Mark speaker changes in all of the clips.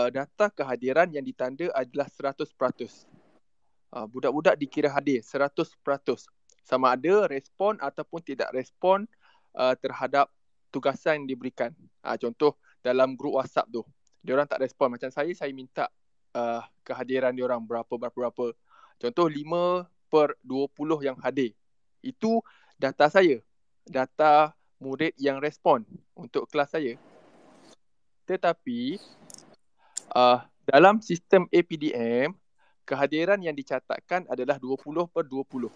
Speaker 1: uh, data kehadiran yang ditanda adalah 100%. Uh, ah, budak-budak dikira hadir 100%. Sama ada respon ataupun tidak respon uh, terhadap tugasan yang diberikan. Uh, contoh dalam grup WhatsApp tu. Dia orang tak respon macam saya saya minta uh, kehadiran dia orang berapa berapa berapa. Contoh 5 per 20 yang hadir. Itu data saya. Data murid yang respon untuk kelas saya. Tetapi uh, dalam sistem APDM kehadiran yang dicatatkan adalah 20 per 20. Uh,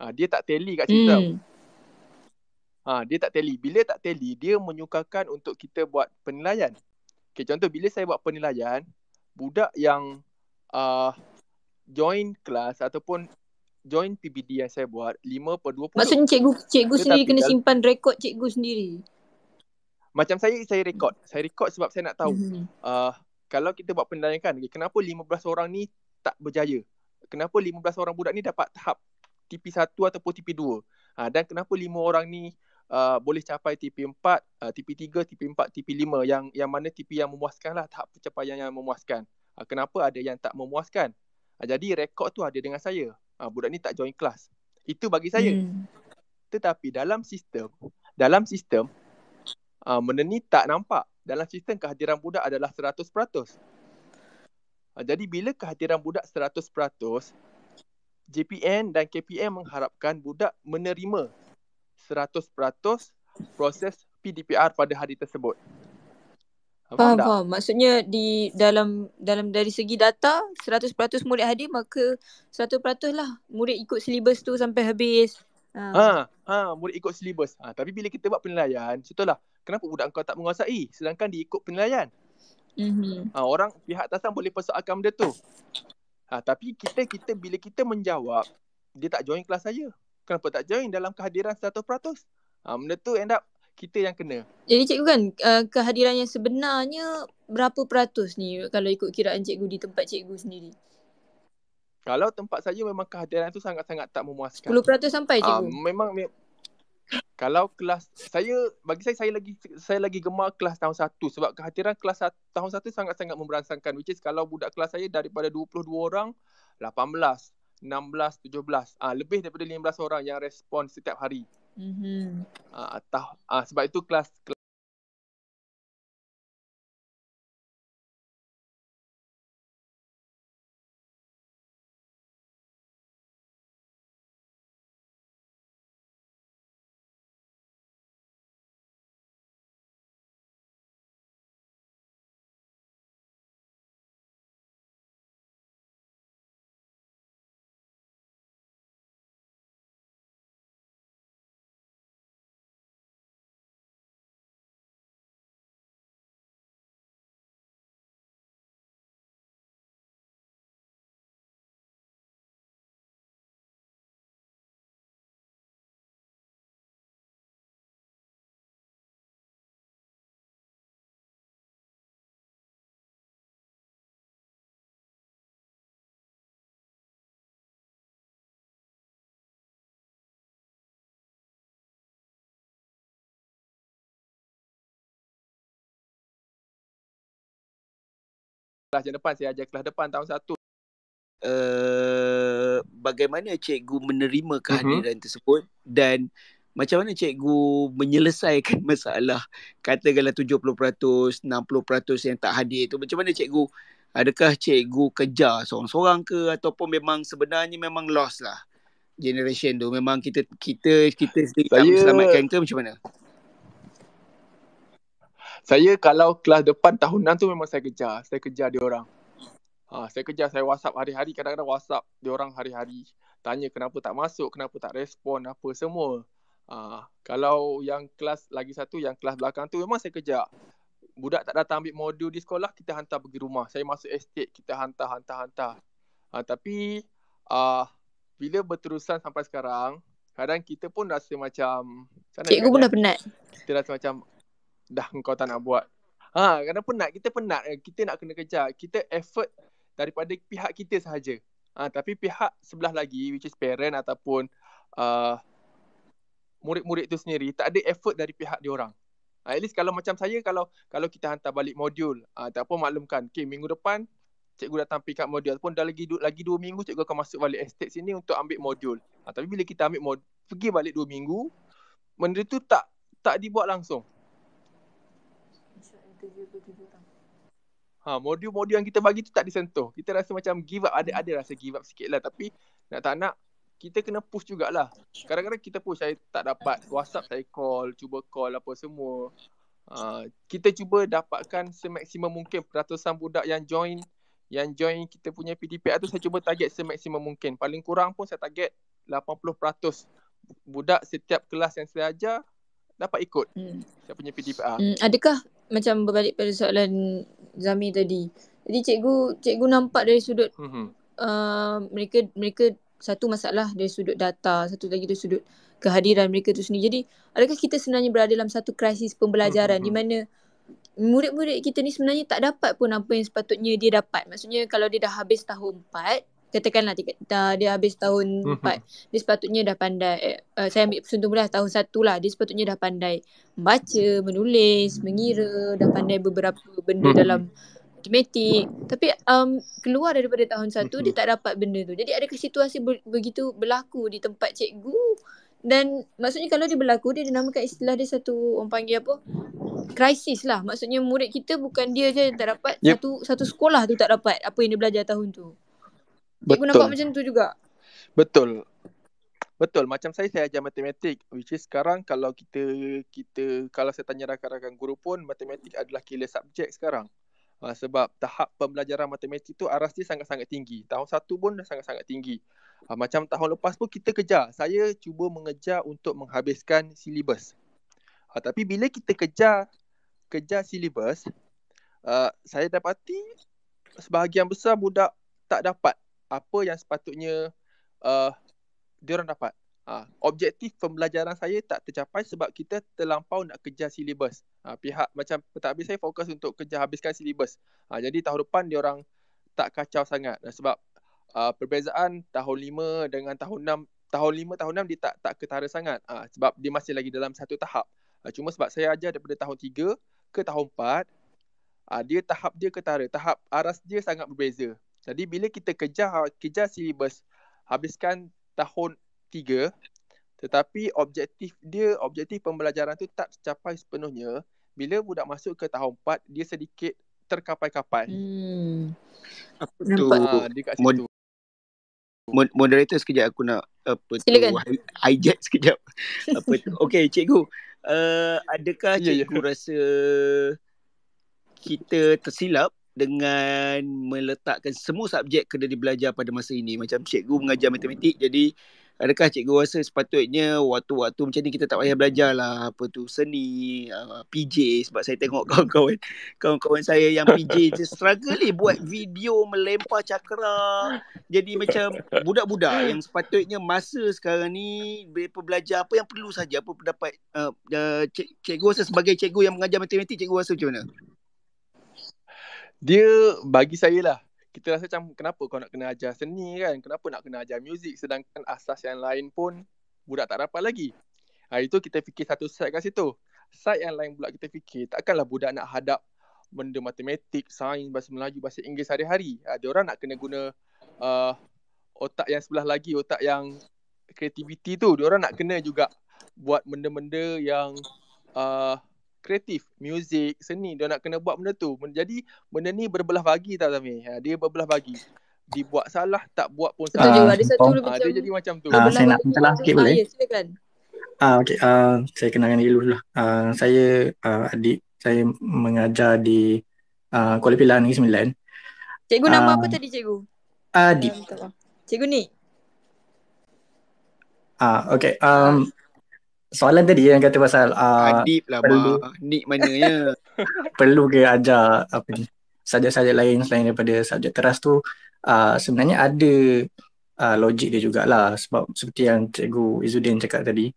Speaker 1: ah, dia tak tally kat sistem. Hmm. Uh, dia tak tally. Bila tak tally, dia menyukakan untuk kita buat penilaian. Okay, contoh bila saya buat penilaian, budak yang uh, join kelas ataupun join PBD yang saya buat 5 per 20. Maksudnya cikgu cikgu Tetapi sendiri kena simpan
Speaker 2: rekod cikgu sendiri.
Speaker 1: Macam saya saya rekod. Saya rekod sebab saya nak tahu mm-hmm. uh, kalau kita buat pendayakan okay, kenapa 15 orang ni tak berjaya kenapa 15 orang budak ni dapat tahap TP1 ataupun TP2 ha, dan kenapa 5 orang ni uh, boleh capai TP4 uh, TP3 TP4 TP5 yang yang mana TP yang memuaskan lah tahap pencapaian yang memuaskan ha, kenapa ada yang tak memuaskan ha, jadi rekod tu ada dengan saya ha, budak ni tak join kelas itu bagi saya hmm. tetapi dalam sistem dalam sistem uh, benda ni tak nampak dalam sistem kehadiran budak adalah 100%. Ha, jadi bila kehadiran budak 100%, JPN dan KPM mengharapkan budak menerima 100% proses PDPR pada hari tersebut. Ha, faham, faham, faham.
Speaker 2: Maksudnya di dalam dalam dari segi data 100% murid hadir maka 100% lah murid ikut silibus tu sampai habis. Ha. Ha,
Speaker 1: ha murid ikut silibus. Ha, tapi bila kita buat penilaian, contohlah kenapa budak kau tak menguasai sedangkan diikut penilaian mm-hmm. ha, orang pihak atasan boleh persoalkan benda tu ha, tapi kita kita bila kita menjawab dia tak join kelas saya kenapa tak join dalam kehadiran 100% ha, benda tu end up kita yang kena.
Speaker 2: Jadi cikgu kan uh, eh, kehadiran yang sebenarnya berapa peratus ni kalau ikut kiraan cikgu di tempat cikgu sendiri?
Speaker 1: Kalau tempat saya memang kehadiran tu sangat-sangat tak memuaskan. 10% sampai ha, cikgu? Uh, memang kalau kelas saya bagi saya saya lagi saya lagi gemar kelas tahun 1 sebab kehadiran kelas tahun 1 sangat-sangat memberangsangkan which is kalau budak kelas saya daripada 22 orang 18 16 17 ah lebih daripada 15 orang yang respon setiap hari. Mhm. Ah, ah sebab itu kelas, kelas kelas yang depan, saya ajar kelas depan tahun satu.
Speaker 3: Uh, bagaimana cikgu menerima mhm. kehadiran uh-huh. tersebut dan macam mana cikgu menyelesaikan masalah katakanlah 70%, 60% yang tak hadir tu macam mana cikgu adakah cikgu kejar seorang-seorang ke ataupun memang sebenarnya memang lost lah
Speaker 1: generation tu memang kita kita kita sendiri saya, selamatkan ke macam mana saya kalau kelas depan tahun 6 tu memang saya kejar. Saya kejar dia orang. Ha, saya kejar, saya WhatsApp hari-hari. Kadang-kadang WhatsApp dia orang hari-hari. Tanya kenapa tak masuk, kenapa tak respon, apa semua. Ha, kalau yang kelas lagi satu, yang kelas belakang tu memang saya kejar. Budak tak datang ambil modul di sekolah, kita hantar pergi rumah. Saya masuk estate, kita hantar, hantar, hantar. Ha, tapi uh, bila berterusan sampai sekarang, kadang kita pun rasa macam... Cikgu pun ya. dah penat. Kita rasa macam dah engkau tak nak buat. Ha, kenapa penat? Kita penat. Eh, kita nak kena kerja. Kita effort daripada pihak kita sahaja. Ha, tapi pihak sebelah lagi, which is parent ataupun uh, murid-murid tu sendiri, tak ada effort dari pihak diorang. Ha, at least kalau macam saya, kalau kalau kita hantar balik modul, ha, tak apa maklumkan. Okay, minggu depan, cikgu dah pick up modul. Ataupun dah lagi, du- lagi dua minggu, cikgu akan masuk balik estate sini untuk ambil modul. Ha, tapi bila kita ambil modul, pergi balik dua minggu, benda tu tak tak dibuat langsung. Ha, modul-modul yang kita bagi tu tak disentuh. Kita rasa macam give up. Ada ada rasa give up sikit lah. Tapi nak tak nak, kita kena push jugalah. Kadang-kadang kita push. Saya tak dapat WhatsApp, saya call. Cuba call apa semua. Uh, kita cuba dapatkan semaksimum mungkin peratusan budak yang join yang join kita punya PDP tu saya cuba target semaksimum mungkin. Paling kurang pun saya target 80% budak setiap kelas yang saya ajar dapat ikut hmm. saya punya PDPA. Ah. Hmm, adakah
Speaker 2: macam berbalik pada soalan Zami tadi. Jadi cikgu cikgu nampak dari sudut mm-hmm. uh, mereka mereka satu masalah dari sudut data, satu lagi dari sudut kehadiran mereka tu sendiri. Jadi adakah kita sebenarnya berada dalam satu krisis pembelajaran mm-hmm. di mhm. mana murid-murid kita ni sebenarnya tak dapat pun apa yang sepatutnya dia dapat. Maksudnya kalau dia dah habis tahun 4 katakanlah tiga, dah, dia habis tahun mm-hmm. empat dia sepatutnya dah pandai eh, uh, saya ambil persentumlah tahun satu lah dia sepatutnya dah pandai baca menulis mengira dah pandai beberapa benda mm-hmm. dalam matematik tapi um, keluar daripada tahun satu mm-hmm. dia tak dapat benda tu jadi adakah situasi ber- begitu berlaku di tempat cikgu dan maksudnya kalau dia berlaku dia dinamakan istilah dia satu orang panggil apa krisis lah maksudnya murid kita bukan dia je tak dapat yep. satu satu sekolah tu tak dapat apa yang dia belajar tahun tu Cikgu nampak macam tu juga.
Speaker 1: Betul. Betul. Macam saya, saya ajar matematik. Which is sekarang kalau kita, kita kalau saya tanya rakan-rakan guru pun, matematik adalah killer subjek sekarang. Uh, sebab tahap pembelajaran matematik tu aras dia sangat-sangat tinggi. Tahun satu pun dah sangat-sangat tinggi. Uh, macam tahun lepas pun kita kejar. Saya cuba mengejar untuk menghabiskan silibus. Uh, tapi bila kita kejar kejar silibus, uh, saya dapati sebahagian besar budak tak dapat apa yang sepatutnya uh, dia orang dapat. Ha, objektif pembelajaran saya tak tercapai sebab kita terlampau nak kejar silibus. Ha, pihak macam pentadbir saya fokus untuk kejar habiskan silibus. Ha, jadi tahun depan dia orang tak kacau sangat nah, sebab uh, perbezaan tahun lima dengan tahun enam, tahun lima tahun enam dia tak tak ketara sangat ha, sebab dia masih lagi dalam satu tahap. Ha, cuma sebab saya ajar daripada tahun tiga ke tahun empat, ha, dia tahap dia ketara, tahap aras dia sangat berbeza. Jadi bila kita kejar kejar silibus habiskan tahun tiga, tetapi objektif dia objektif pembelajaran tu tak tercapai sepenuhnya bila budak masuk ke tahun empat, dia sedikit terkapai-kapai. Hmm. Apa tu? Ha, mod-
Speaker 3: mod- moderator sekejap aku nak apa Silakan. tu hijack sekejap. apa tu? Okey cikgu. Uh, adakah ya, ya. cikgu yeah, yeah. rasa kita tersilap dengan meletakkan semua subjek kena dibelajar pada masa ini macam cikgu mengajar matematik jadi adakah cikgu rasa sepatutnya waktu-waktu macam ni kita tak payah belajar lah apa tu seni uh, PJ sebab saya tengok kawan-kawan kawan-kawan saya yang PJ je struggle ni buat video melempar cakera jadi macam budak-budak yang sepatutnya masa sekarang ni berapa belajar apa yang perlu saja apa pendapat uh, uh, cik,
Speaker 1: cikgu rasa sebagai cikgu yang mengajar matematik cikgu rasa macam mana dia bagi saya lah kita rasa macam kenapa kau nak kena ajar seni kan kenapa nak kena ajar muzik sedangkan asas yang lain pun budak tak dapat lagi ha, itu kita fikir satu side kat situ side yang lain pula kita fikir takkanlah budak nak hadap benda matematik sains bahasa Melayu bahasa Inggeris hari-hari ha, dia orang nak kena guna uh, otak yang sebelah lagi otak yang kreativiti tu dia orang nak kena juga buat benda-benda yang uh, kreatif, music, seni dia nak kena buat benda tu. Jadi benda ni berbelah bagi tak, Zami. Ha, dia berbelah bagi. Dibuat salah, tak buat pun salah. Uh, ada satu oh. macam, dia jadi macam
Speaker 4: tu. Uh, saya nak minta lah sikit boleh. Ah, okay. Uh, ah, saya kenalkan dulu lah. Uh, saya uh, adik, saya mengajar di uh, Kuala Pilah Negeri Sembilan.
Speaker 2: Cikgu nama apa tadi cikgu? Adik. Uh, cikgu ni?
Speaker 4: Ah, uh, okay. Um, soalan tadi yang kata pasal uh, Adib lah perlu, Nick mananya Perlu ke ajar apa ni Sajak-sajak lain selain daripada subjek teras tu uh, Sebenarnya ada uh, logik dia jugalah Sebab seperti yang Cikgu Izudin cakap tadi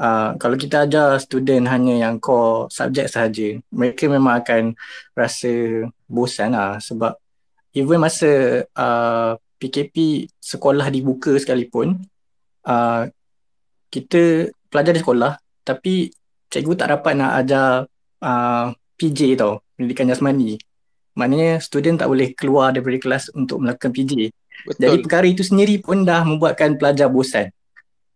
Speaker 4: Uh, kalau kita ajar student hanya yang core subjek sahaja, mereka memang akan rasa bosan lah sebab even masa uh, PKP sekolah dibuka sekalipun, uh, kita pelajar di sekolah tapi cikgu tak dapat nak ajar uh, ah, PJ tau, pendidikan jasmani. Maknanya student tak boleh keluar daripada kelas untuk melakukan PJ. Betul. Jadi perkara itu sendiri pun dah membuatkan pelajar bosan.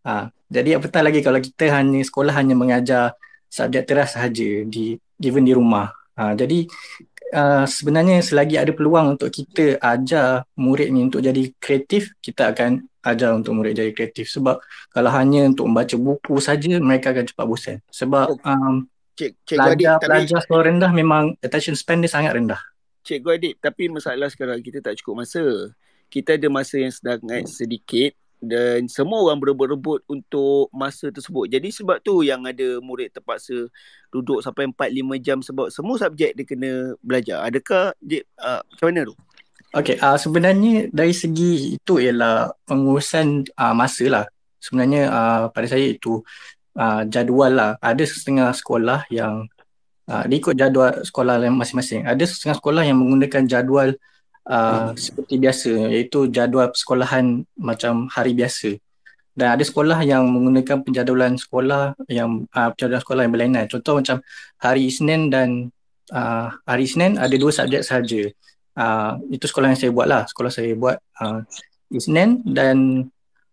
Speaker 4: Ha, jadi apatah lagi kalau kita hanya sekolah hanya mengajar subjek teras sahaja di given di rumah. Ha, jadi Uh, sebenarnya selagi ada peluang untuk kita ajar murid ni untuk jadi kreatif, kita akan ajar untuk murid jadi kreatif sebab kalau hanya untuk membaca buku saja mereka akan cepat bosan. Sebab um, cik, cik pelajar, Adib, pelajar sekolah rendah memang attention span dia sangat rendah.
Speaker 3: Cikgu Adib, tapi masalah sekarang kita tak cukup masa. Kita ada masa yang sedang sedikit dan semua orang berebut-rebut untuk masa tersebut. Jadi sebab tu yang ada murid terpaksa duduk sampai 4 5 jam sebab semua subjek dia kena belajar. Adakah dia uh, macam mana
Speaker 4: tu? Okey, uh, sebenarnya dari segi itu ialah pengurusan uh, masa lah. Sebenarnya uh, pada saya itu uh, jadual lah. Ada setengah sekolah yang uh, ikut jadual sekolah masing-masing. Ada setengah sekolah yang menggunakan jadual uh, seperti biasa iaitu jadual persekolahan macam hari biasa dan ada sekolah yang menggunakan penjadualan sekolah yang uh, penjadualan sekolah yang berlainan contoh macam hari Isnin dan uh, hari Isnin ada dua subjek sahaja uh, itu sekolah yang saya buat lah sekolah saya buat uh, Isnin dan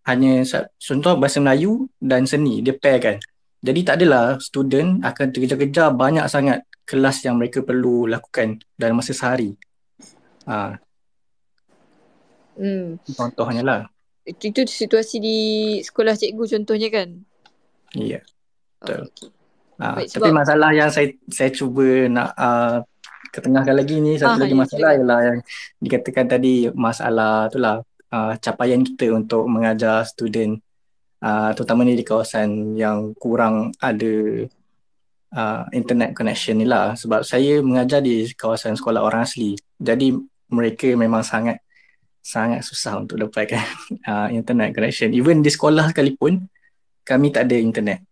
Speaker 4: hanya contoh bahasa Melayu dan seni dia pair kan jadi tak adalah student akan terkejar-kejar banyak sangat kelas yang mereka perlu lakukan dalam masa sehari Ha. Hmm. Contohnya lah.
Speaker 2: Itu, itu situasi di sekolah cikgu contohnya kan?
Speaker 4: Ya. Yeah. Betul. Oh, okay. ha. tapi sebab... masalah yang saya saya cuba nak uh, ketengahkan lagi ni satu ah, lagi ya, masalah ialah yang dikatakan tadi masalah itulah uh, ha, capaian kita untuk mengajar student uh, ni di kawasan yang kurang ada Uh, internet connection ni lah sebab saya mengajar di kawasan sekolah orang asli jadi mereka memang sangat sangat susah untuk dapatkan uh, internet connection even di sekolah sekalipun kami tak ada internet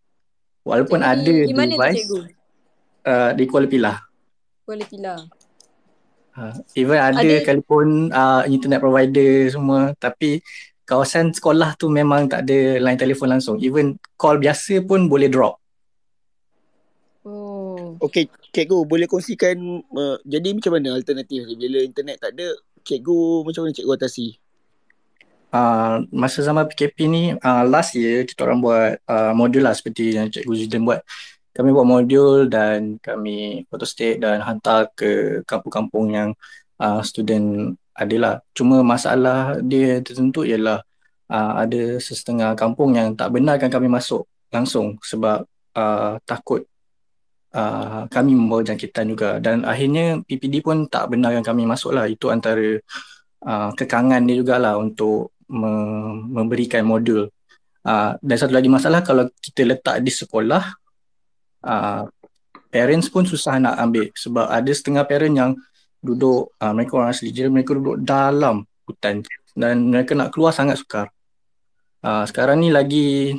Speaker 4: walaupun Jadi, ada di device Uh, di Kuala Pilah Kuala Pilah uh, even ada, ada sekalipun uh, internet provider semua tapi kawasan sekolah tu memang tak ada line telefon langsung even call biasa pun boleh drop
Speaker 3: Okay, cikgu boleh kongsikan uh, jadi macam mana alternatif bila internet tak ada, cikgu macam mana cikgu atasi?
Speaker 4: Uh, masa zaman PKP ni, uh, last year kita orang buat uh, modul lah seperti yang cikgu Zidane buat. Kami buat modul dan kami photo state dan hantar ke kampung-kampung yang uh, student adalah. Cuma masalah dia tertentu ialah uh, ada sesetengah kampung yang tak benarkan kami masuk langsung sebab uh, takut uh, kami membawa jangkitan juga dan akhirnya PPD pun tak benarkan kami masuk lah itu antara uh, kekangan dia lah untuk me- memberikan modul uh, dan satu lagi masalah kalau kita letak di sekolah uh, parents pun susah nak ambil sebab ada setengah parent yang duduk uh, mereka orang asli jadi mereka duduk dalam hutan dan mereka nak keluar sangat sukar uh, sekarang ni lagi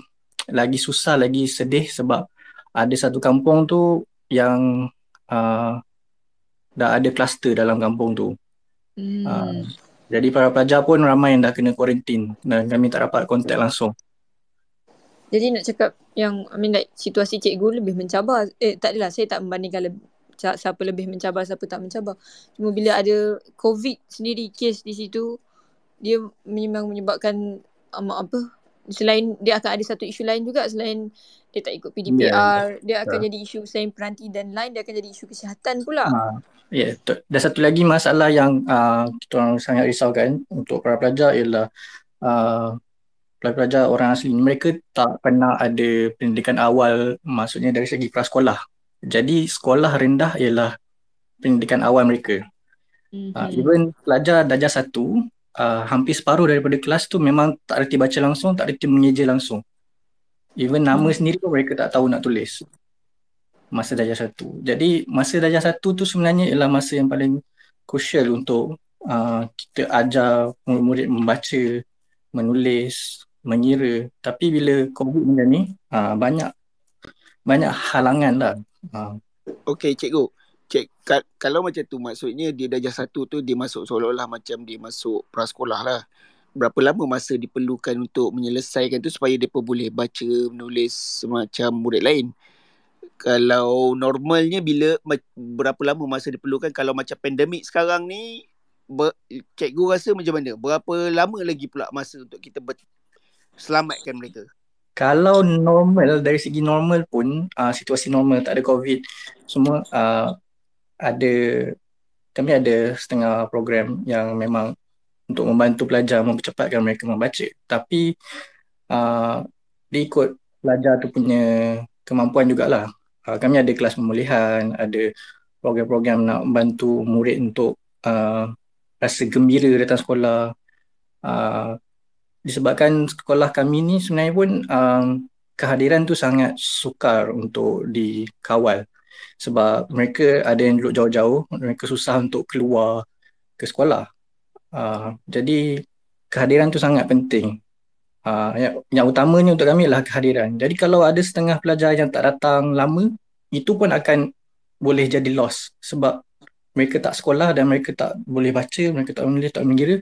Speaker 4: lagi susah lagi sedih sebab ada satu kampung tu yang uh, dah ada kluster dalam kampung tu.
Speaker 2: Hmm. Uh,
Speaker 4: jadi para pelajar pun ramai yang dah kena kuarantin dan kami tak dapat kontak langsung.
Speaker 2: Jadi nak cakap yang I mean like situasi cikgu lebih mencabar. Eh tak adalah saya tak membandingkan lebih siapa lebih mencabar siapa tak mencabar. Cuma bila ada covid sendiri kes di situ dia memang menyebabkan um, apa selain dia akan ada satu isu lain juga selain dia tak ikut PDPR yeah. Ya, ya. dia akan yeah. jadi isu selain peranti dan lain dia akan jadi isu kesihatan pula. Ha.
Speaker 4: Ya, yeah. dan satu lagi masalah yang uh, kita orang sangat risaukan untuk para pelajar ialah uh, ah, pelajar orang asli ni mereka tak pernah ada pendidikan awal maksudnya dari segi prasekolah. Jadi sekolah rendah ialah pendidikan awal mereka.
Speaker 5: Mm-hmm. Uh, even
Speaker 4: pelajar darjah satu uh, hampir separuh daripada kelas tu memang tak reti baca langsung, tak reti mengeja langsung. Even nama hmm. sendiri pun mereka tak tahu nak tulis. Masa darjah satu. Jadi masa darjah satu tu sebenarnya ialah masa yang paling crucial untuk uh, kita ajar murid-murid membaca, menulis, mengira. Tapi bila COVID macam ni, uh, banyak banyak halangan lah.
Speaker 3: Uh. Okay, cikgu check kat, kalau macam tu maksudnya dia darjah satu tu dia masuk seolah-olah macam dia masuk prasekolah lah. Berapa lama masa diperlukan untuk menyelesaikan tu supaya dia boleh baca, menulis semacam murid lain. Kalau normalnya bila berapa lama masa diperlukan kalau macam pandemik sekarang ni ber, cikgu rasa macam mana? Berapa lama lagi pula masa untuk kita ber, selamatkan
Speaker 4: mereka? Kalau normal dari segi normal pun uh, situasi normal tak ada covid semua uh, ada kami ada setengah program yang memang untuk membantu pelajar mempercepatkan mereka membaca tapi uh, diikut pelajar tu punya kemampuan jugalah uh, kami ada kelas pemulihan ada program-program nak membantu murid untuk uh, rasa gembira datang sekolah uh, disebabkan sekolah kami ni sebenarnya pun uh, kehadiran tu sangat sukar untuk dikawal sebab mereka ada yang duduk jauh-jauh mereka susah untuk keluar ke sekolah uh, jadi kehadiran tu sangat penting uh, yang, yang utamanya untuk kami adalah kehadiran jadi kalau ada setengah pelajar yang tak datang lama itu pun akan boleh jadi loss sebab mereka tak sekolah dan mereka tak boleh baca mereka tak boleh tak mengira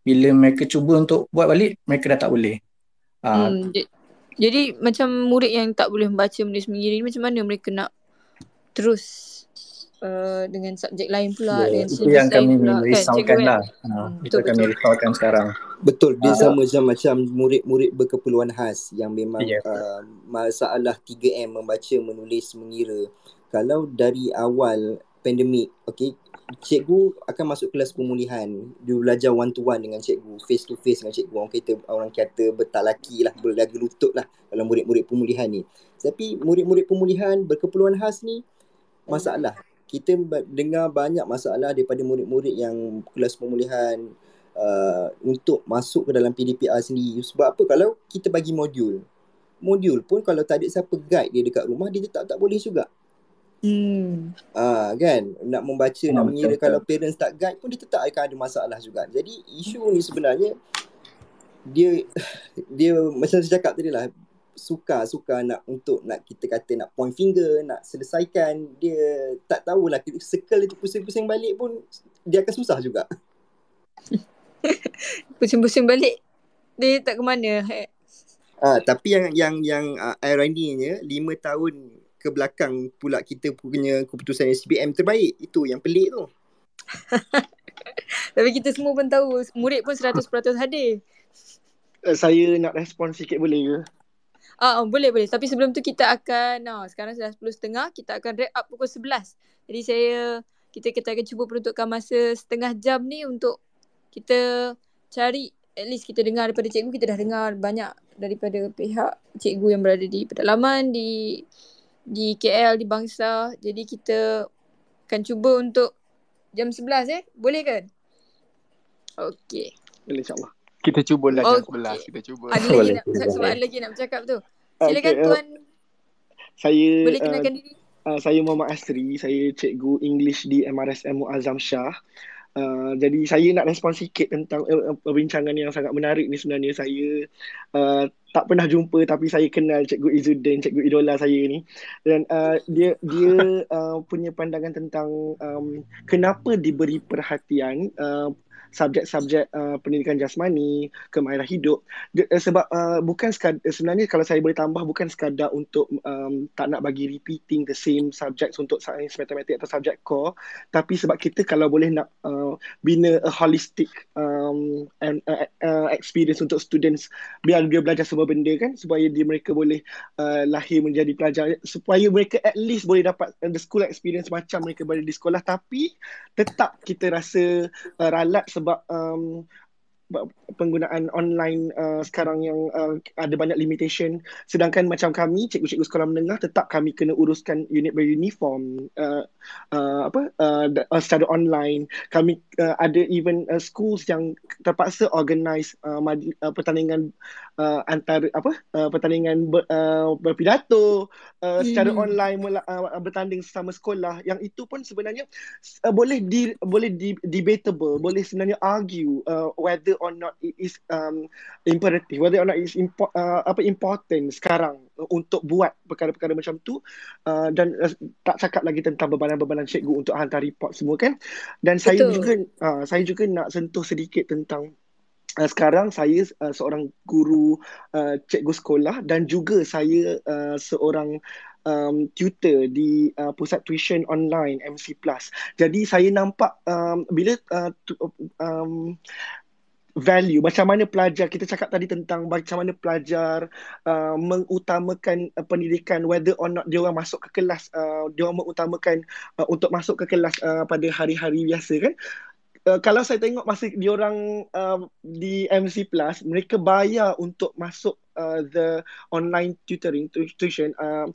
Speaker 4: bila mereka cuba untuk buat balik mereka dah tak boleh uh,
Speaker 2: hmm, jadi, macam murid yang tak boleh membaca menulis mengira ni macam mana mereka nak terus uh, dengan subjek lain pula yeah. dengan itu yang kami kan? risaukan lah
Speaker 4: kan? ha, hmm, itu kami risaukan sekarang
Speaker 6: betul dia uh, sama macam macam murid-murid berkeperluan khas yang memang yeah. Ya, uh, masalah 3M membaca menulis mengira kalau dari awal pandemik okey cikgu akan masuk kelas pemulihan dia belajar one to one dengan cikgu face to face dengan cikgu orang kata orang kata bertalaki lah berlagu lutut lah kalau murid-murid pemulihan ni tapi murid-murid pemulihan berkeperluan khas ni Oh. masalah. Kita dengar banyak masalah daripada murid-murid yang kelas pemulihan uh, untuk masuk ke dalam PDPR sendiri. Sebab apa? Kalau kita bagi modul. Modul pun kalau tak ada siapa guide dia dekat rumah, dia tetap tak boleh juga.
Speaker 4: Hmm.
Speaker 6: Ah, kan? Nak membaca, hmm, nak mengira betul-betul. kalau parents tak guide pun dia tetap akan ada masalah juga. Jadi isu ni sebenarnya dia dia macam saya cakap tadi lah sukar sukar nak untuk nak kita kata nak point finger nak selesaikan dia tak tahulah circle itu pusing-pusing balik pun dia akan susah juga
Speaker 2: pusing-pusing balik dia tak ke mana eh?
Speaker 6: ah tapi yang yang yang uh, ironinya 5 tahun ke belakang pula kita punya keputusan SPM terbaik itu yang pelik tu tapi
Speaker 2: kita semua pun tahu murid pun 100% hadir eh, saya nak respon sikit boleh ke Uh, boleh boleh tapi sebelum tu kita akan uh, sekarang sudah 10 setengah kita akan wrap up pukul sebelas. Jadi saya kita kita akan cuba peruntukkan masa setengah jam ni untuk kita cari at least kita dengar daripada cikgu kita dah dengar banyak daripada pihak cikgu yang berada di pedalaman di di KL di Bangsa. Jadi kita akan cuba untuk jam sebelas eh. Boleh kan? Okay.
Speaker 7: Insya-Allah.
Speaker 1: Kita cubalah okay. jam sebelah. Kita cuba. Ada lagi Boleh. nak cuba. sebab
Speaker 2: ada lagi nak bercakap tu. Silakan okay. Eh, tuan.
Speaker 7: Saya Boleh eh, kenalkan uh, diri. Uh, saya Muhammad Asri, saya cikgu English di MRSM Muazzam Shah. Uh, jadi saya nak respon sikit tentang uh, perbincangan yang sangat menarik ni sebenarnya. Saya uh, tak pernah jumpa tapi saya kenal cikgu Izudin, cikgu idola saya ni. Dan uh, dia dia uh, punya pandangan tentang um, kenapa diberi perhatian uh, subjek-subjek uh, pendidikan jasmani ke maira hidup De, uh, sebab uh, bukan sekadar, eh, sebenarnya kalau saya boleh tambah bukan sekadar untuk um, tak nak bagi repeating the same subjects untuk sains matematik atau subjek core tapi sebab kita kalau boleh nak uh, bina a holistic um, and uh, uh, experience untuk students biar dia belajar semua benda kan supaya dia mereka boleh uh, lahir menjadi pelajar supaya mereka at least boleh dapat uh, the school experience macam mereka berada di sekolah tapi tetap kita rasa uh, ralat about um penggunaan online uh, sekarang yang uh, ada banyak limitation sedangkan macam kami cikgu-cikgu sekolah menengah tetap kami kena uruskan unit beruniform uh, uh, apa uh, uh, secara online kami uh, ada even uh, schools yang terpaksa organize uh, uh, pertandingan uh, antara apa uh, pertandingan ber, uh, berpidato uh, secara hmm. online mula, uh, bertanding sama sekolah yang itu pun sebenarnya uh, boleh di boleh di, debatable boleh sebenarnya argue uh, whether or not it is um imperative whether or not it's import, uh, apa important sekarang untuk buat perkara-perkara macam tu uh, dan uh, tak cakap lagi tentang bebanan-bebanan cikgu untuk hantar report semua kan dan Betul. saya juga uh, saya juga nak sentuh sedikit tentang Uh, sekarang saya uh, seorang guru uh, cikgu sekolah dan juga saya uh, seorang um, tutor di uh, pusat tuition online MC Plus. Jadi saya nampak um, bila uh, tu, um, value macam mana pelajar kita cakap tadi tentang macam mana pelajar uh, mengutamakan uh, pendidikan whether or not dia orang masuk ke kelas uh, dia orang mengutamakan uh, untuk masuk ke kelas uh, pada hari-hari biasa kan uh, kalau saya tengok masa dia orang uh, di MC plus mereka bayar untuk masuk uh, the online tutoring tuition uh,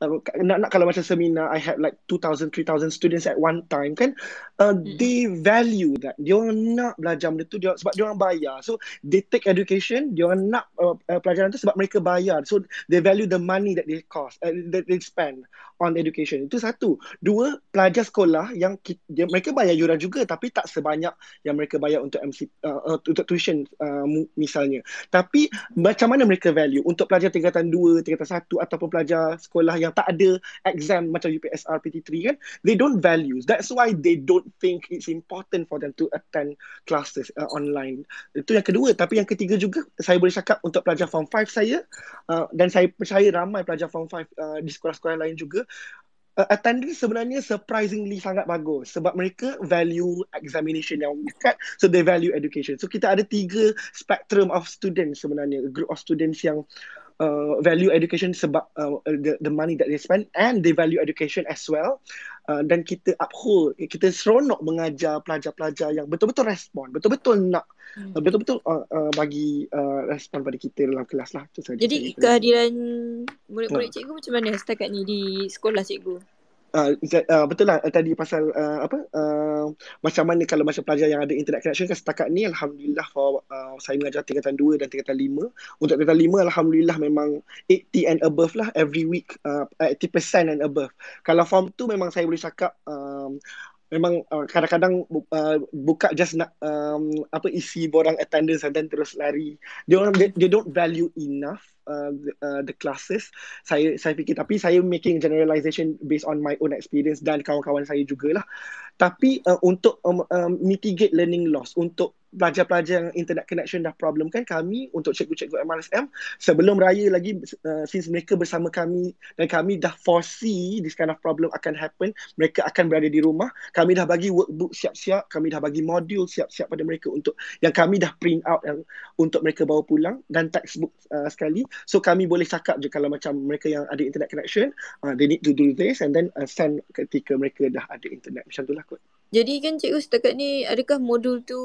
Speaker 7: nak nak kalau macam seminar I had like 2000 3000 students at one time kan uh, mm. they value that dia orang nak belajar benda tu dia sebab dia orang bayar so they take education dia orang nak uh, uh, pelajaran tu sebab mereka bayar so they value the money that they cost uh, that they spend on education itu satu dua pelajar sekolah yang dia, mereka bayar yuran juga tapi tak sebanyak yang mereka bayar untuk MC uh, uh, untuk tuition uh, misalnya tapi macam mana mereka value untuk pelajar tingkatan 2 tingkatan 1 ataupun pelajar sekolah yang tak ada exam macam UPSR PT3 kan they don't value that's why they don't think it's important for them to attend classes uh, online itu yang kedua tapi yang ketiga juga saya boleh cakap untuk pelajar form 5 saya uh, dan saya percaya ramai pelajar form 5 uh, di sekolah-sekolah lain juga uh, attendance sebenarnya surprisingly sangat bagus sebab mereka value examination yang dekat so they value education so kita ada tiga spectrum of students sebenarnya a group of students yang Uh, value education sebab uh, the, the money that they spend and they value education as well Uh, dan kita uphold kita seronok mengajar pelajar-pelajar yang betul-betul respon betul-betul nak hmm. Uh, betul-betul uh, uh, bagi uh, respon pada kita dalam kelas lah. Jadi kehadiran
Speaker 2: murid-murid ha. cikgu macam mana setakat ni di sekolah cikgu?
Speaker 7: Uh, betul lah ah, tadi pasal uh, apa uh, macam mana kalau macam pelajar yang ada internet connection kan setakat ni alhamdulillah for uh, saya mengajar tingkatan 2 dan tingkatan 5 untuk tingkatan 5 alhamdulillah memang 80 and above lah every week uh, 80% and above kalau form tu memang saya boleh cakap um, memang uh, kadang-kadang uh, buka just nak um, apa isi borang attendance dan terus lari dia orang they don't value enough uh, the, uh, the classes saya saya fikir tapi saya making generalisation based on my own experience dan kawan-kawan saya juga lah. tapi uh, untuk um, um, mitigate learning loss untuk pelajar-pelajar yang internet connection dah problem kan kami untuk cikgu-cikgu MRSM sebelum raya lagi uh, since mereka bersama kami dan kami dah foresee this kind of problem akan happen mereka akan berada di rumah kami dah bagi workbook siap-siap kami dah bagi modul siap-siap pada mereka untuk yang kami dah print out yang untuk mereka bawa pulang dan textbook uh, sekali so kami boleh cakap je kalau macam mereka yang ada internet connection uh, they need to do this and then uh, send ketika mereka dah ada internet macam lah kot
Speaker 2: jadi kan cikgu setakat ni adakah modul tu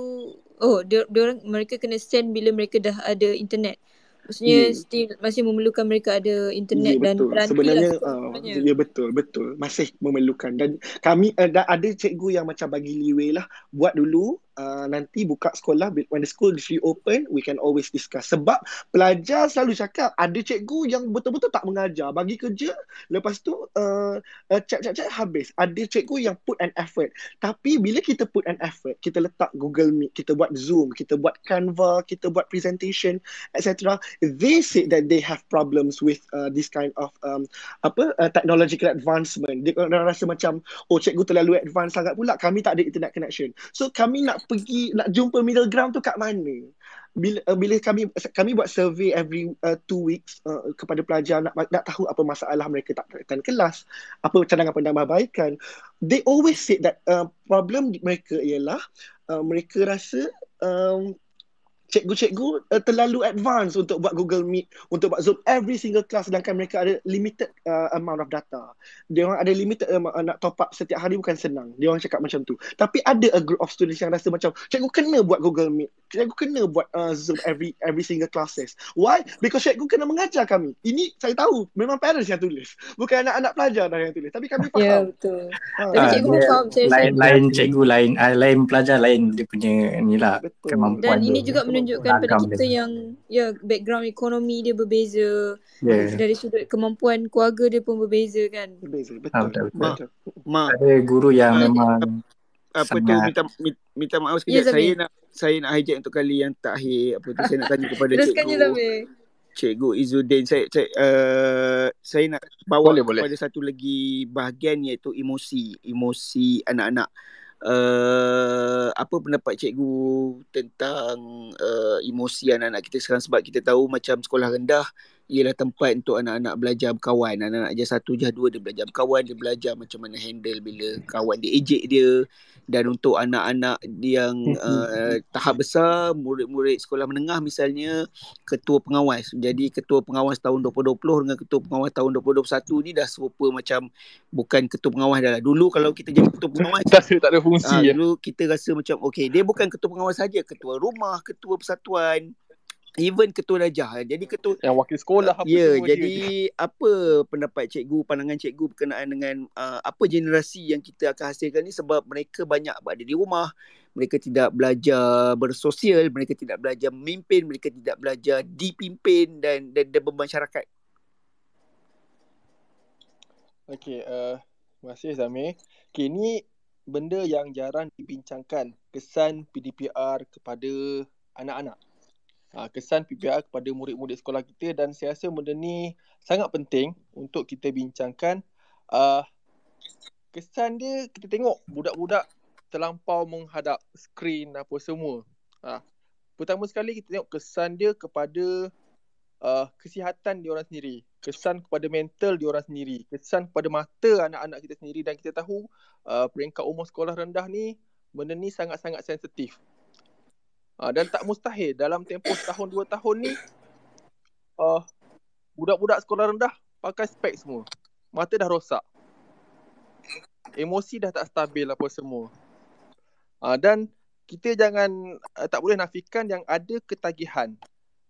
Speaker 2: oh dia, dia orang mereka kena send bila mereka dah ada internet maksudnya yeah. still masih memerlukan mereka ada internet yeah, betul. dan lah sebenarnya lah,
Speaker 7: uh, ya yeah, betul betul masih memerlukan dan kami uh, dah ada cikgu yang macam bagi liwe lah buat dulu Uh, nanti buka sekolah when the school is reopen we can always discuss sebab pelajar selalu cakap ada cikgu yang betul-betul tak mengajar bagi kerja lepas tu uh, uh, chat chat uh, uh, habis ada cikgu yang put an effort tapi bila kita put an effort kita letak Google Meet kita buat Zoom kita buat Canva kita buat presentation etc they say that they have problems with uh, this kind of um, apa uh, technological advancement dia rasa macam oh cikgu terlalu advance sangat pula kami tak ada internet connection so kami nak pergi nak jumpa middle ground tu kat mana bila uh, bila kami kami buat survey every uh, two weeks uh, kepada pelajar nak nak tahu apa masalah mereka tak datang kelas apa cadangan penambahbaikan they always said that uh, problem mereka ialah uh, mereka rasa um, cikgu-cikgu uh, terlalu advance untuk buat Google Meet, untuk buat Zoom every single class sedangkan mereka ada limited uh, amount of data. Dia orang ada limited uh, nak top up setiap hari bukan senang. Dia orang cakap macam tu. Tapi ada a group of students yang rasa macam cikgu kena buat Google Meet cikgu kena buat uh, Zoom every every single classes. Why? Because cikgu kena mengajar kami. Ini saya tahu memang parents yang tulis. Bukan anak-anak pelajar dah yang tulis. Tapi kami ya,
Speaker 4: faham. Ya, yeah, betul.
Speaker 2: Ha. Uh, cikgu yeah, faham. Saya lain, lain
Speaker 4: cikgu, lain uh, lain pelajar lain dia punya ni lah kemampuan. Dan ini juga dia
Speaker 2: menunjukkan pada kita dia. yang ya background ekonomi dia berbeza. Yeah. Dari sudut kemampuan keluarga dia pun berbeza kan. Berbeza, betul. Ha, betul, betul.
Speaker 4: Ma. Ma. Ada guru yang Ma. memang
Speaker 3: apa Sangat. tu minta minta maaf sekejap ya, saya nak saya nak hijack untuk kali yang terakhir apa tu saya nak tanya kepada cikgu. Teruskan je Zamir. Cikgu Izuddin saya saya, uh, saya nak bawa boleh, kepada boleh. satu lagi bahagian iaitu emosi, emosi anak-anak. Uh, apa pendapat cikgu tentang uh, emosi anak-anak kita sekarang sebab kita tahu macam sekolah rendah uh, ialah tempat untuk anak-anak belajar berkawan. Anak-anak ajar satu, ajar dua, dia belajar berkawan. Dia belajar macam mana handle bila kawan dia ejek dia. Dan untuk anak-anak yang hmm, hmm, uh, hmm. tahap besar, murid-murid sekolah menengah misalnya, ketua pengawas. Jadi ketua pengawas tahun 2020 dengan ketua pengawas tahun 2021 ni dah serupa macam bukan ketua pengawas dah lah. Dulu kalau kita jadi ketua pengawas, tak, tak ada fungsi. Uh, ya. kita rasa macam, okay, dia bukan ketua pengawas saja. Ketua rumah, ketua persatuan even ketua darjah eh. jadi ketua yang
Speaker 1: wakil sekolah apa yeah, ya, jadi
Speaker 3: dia. apa pendapat cikgu pandangan cikgu berkenaan dengan uh, apa generasi yang kita akan hasilkan ni sebab mereka banyak berada di rumah mereka tidak belajar bersosial mereka tidak belajar memimpin mereka tidak belajar
Speaker 1: dipimpin
Speaker 3: dan dan, dan bermasyarakat
Speaker 1: Okay, uh, terima kasih Zami okey ni benda yang jarang dibincangkan kesan PDPR kepada anak-anak uh, kesan PPR kepada murid-murid sekolah kita dan saya rasa benda ni sangat penting untuk kita bincangkan uh, kesan dia kita tengok budak-budak terlampau menghadap skrin apa semua uh, pertama sekali kita tengok kesan dia kepada uh, kesihatan diorang sendiri kesan kepada mental diorang sendiri kesan kepada mata anak-anak kita sendiri dan kita tahu uh, peringkat umur sekolah rendah ni benda ni sangat-sangat sensitif Uh, dan tak mustahil dalam tempoh setahun dua tahun ni uh, budak-budak sekolah rendah pakai spek semua. Mata dah rosak. Emosi dah tak stabil apa semua. Uh, dan kita jangan uh, tak boleh nafikan yang ada ketagihan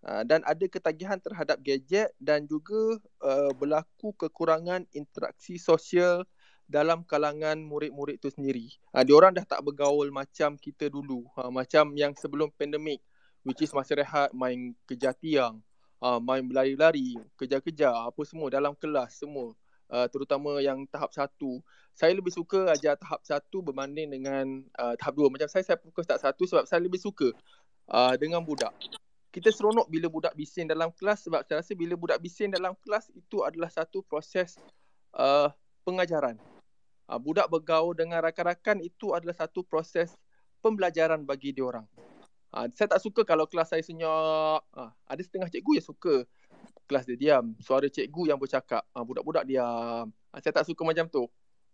Speaker 1: uh, dan ada ketagihan terhadap gadget dan juga uh, berlaku kekurangan interaksi sosial dalam kalangan murid-murid tu sendiri. Ha, orang dah tak bergaul macam kita dulu. Ha, macam yang sebelum pandemik. Which is masa rehat main kejar tiang. Ha, main berlari-lari. kerja-kerja, Apa semua dalam kelas semua. Ha, terutama yang tahap satu. Saya lebih suka ajar tahap satu berbanding dengan uh, tahap dua. Macam saya, saya fokus tahap satu sebab saya lebih suka uh, dengan budak. Kita seronok bila budak bising dalam kelas sebab saya rasa bila budak bising dalam kelas itu adalah satu proses uh, pengajaran. Uh, budak bergaul dengan rakan-rakan itu adalah satu proses pembelajaran bagi dia orang. Uh, saya tak suka kalau kelas saya senyap. Uh, ada setengah cikgu yang suka kelas dia diam. Suara cikgu yang bercakap. Uh, budak-budak diam. Uh, saya tak suka macam tu.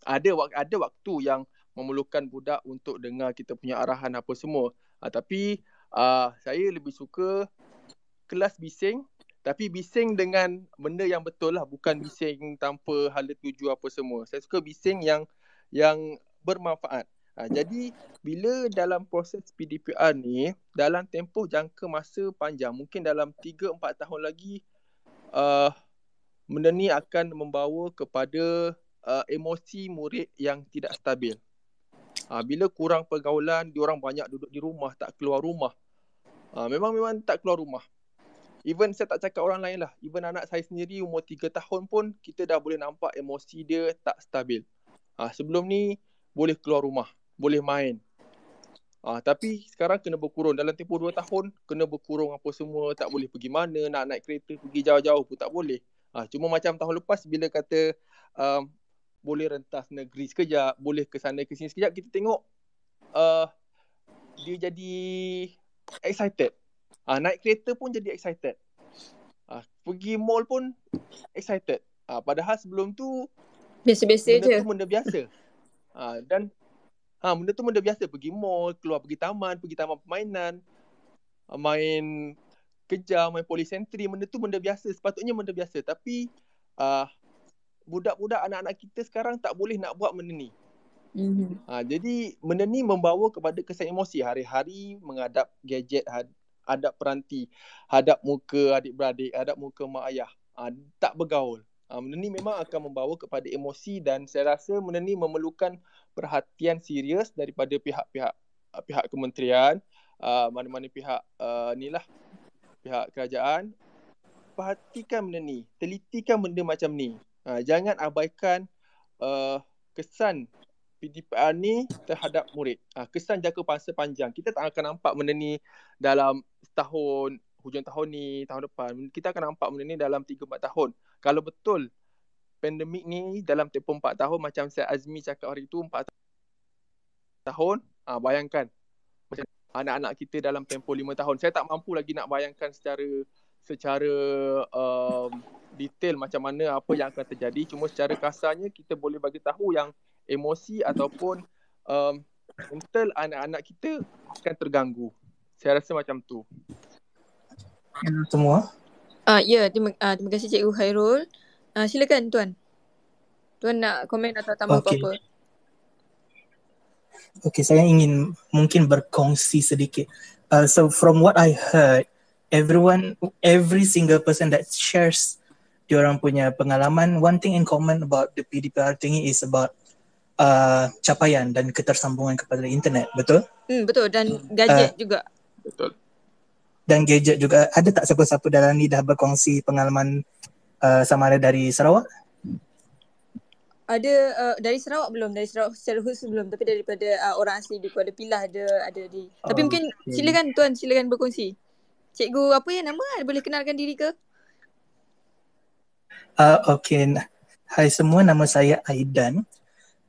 Speaker 1: Ada, ada waktu yang memerlukan budak untuk dengar kita punya arahan apa semua. Uh, tapi uh, saya lebih suka kelas bising tapi bising dengan benda yang betul lah Bukan bising tanpa hala tuju apa semua Saya suka bising yang yang bermanfaat ha, Jadi bila dalam proses PDPR ni Dalam tempoh jangka masa panjang Mungkin dalam 3-4 tahun lagi uh, Benda ni akan membawa kepada uh, Emosi murid yang tidak stabil ha, Bila kurang pergaulan Diorang banyak duduk di rumah Tak keluar rumah ha, Memang-memang tak keluar rumah Even saya tak cakap orang lain lah Even anak saya sendiri umur tiga tahun pun Kita dah boleh nampak emosi dia tak stabil ha, Sebelum ni boleh keluar rumah Boleh main ha, Tapi sekarang kena berkurung Dalam tempoh dua tahun kena berkurung apa semua Tak boleh pergi mana nak naik kereta Pergi jauh-jauh pun tak boleh ha, Cuma macam tahun lepas bila kata um, Boleh rentas negeri sekejap Boleh ke sana ke sini sekejap Kita tengok uh, Dia jadi excited Ah naik kereta pun jadi excited. Ah pergi mall pun excited. Ah padahal sebelum tu
Speaker 2: biasa-biasa benda je. tu
Speaker 1: benda biasa. Ah dan ah benda tu benda biasa pergi mall, keluar pergi taman, pergi taman permainan, ah, main kejar, main polis entry, benda tu benda biasa, sepatutnya benda biasa tapi ah budak-budak anak-anak kita sekarang tak boleh nak buat benda ni. Mm-hmm. Ha, jadi benda ni membawa kepada kesan emosi hari-hari menghadap gadget hadap peranti, hadap muka adik-beradik, hadap muka mak ayah. Uh, tak bergaul. Uh, benda ni memang akan membawa kepada emosi dan saya rasa benda ni memerlukan perhatian serius daripada pihak-pihak ah, pihak kementerian, uh, mana-mana pihak uh, ni lah, pihak kerajaan. Perhatikan benda ni, telitikan benda macam ni. Uh, jangan abaikan uh, kesan PTPR ah, ni terhadap murid. Ha, kesan jangka pangsa panjang. Kita tak akan nampak benda ni dalam tahun, hujung tahun ni, tahun depan. Kita akan nampak benda ni dalam 3-4 tahun. Kalau betul pandemik ni dalam tempoh 4 tahun macam saya Azmi cakap hari tu 4 tahun. Ha, bayangkan anak-anak kita dalam tempoh 5 tahun. Saya tak mampu lagi nak bayangkan secara secara um, detail macam mana apa yang akan terjadi cuma secara kasarnya kita boleh bagi tahu yang emosi ataupun um, mental anak-anak kita akan terganggu. Saya rasa macam tu.
Speaker 2: Semua. Ah uh, ya, terima, uh, terima kasih Cikgu Khairul. Uh, silakan tuan. Tuan nak komen atau tambah okay. apa-apa?
Speaker 5: Okay, saya ingin mungkin berkongsi sedikit. Uh, so from what I heard, everyone, every single person that shares diorang punya pengalaman, one thing in common about the PDPR thingy is about uh, capaian dan ketersambungan kepada internet, betul?
Speaker 2: Hmm, betul dan uh, gadget uh, juga.
Speaker 5: Betul. Dan gadget juga. Ada tak siapa-siapa dalam ni dah berkongsi pengalaman uh, sama ada dari Sarawak?
Speaker 2: Ada uh, dari Sarawak belum, dari Sarawak secara khusus belum, tapi daripada uh, orang asli di Kuala Pilah ada ada di. Tapi okay. mungkin silakan tuan silakan berkongsi. Cikgu apa ya nama? Boleh kenalkan diri ke?
Speaker 5: Uh, okay. Hai semua, nama saya Aidan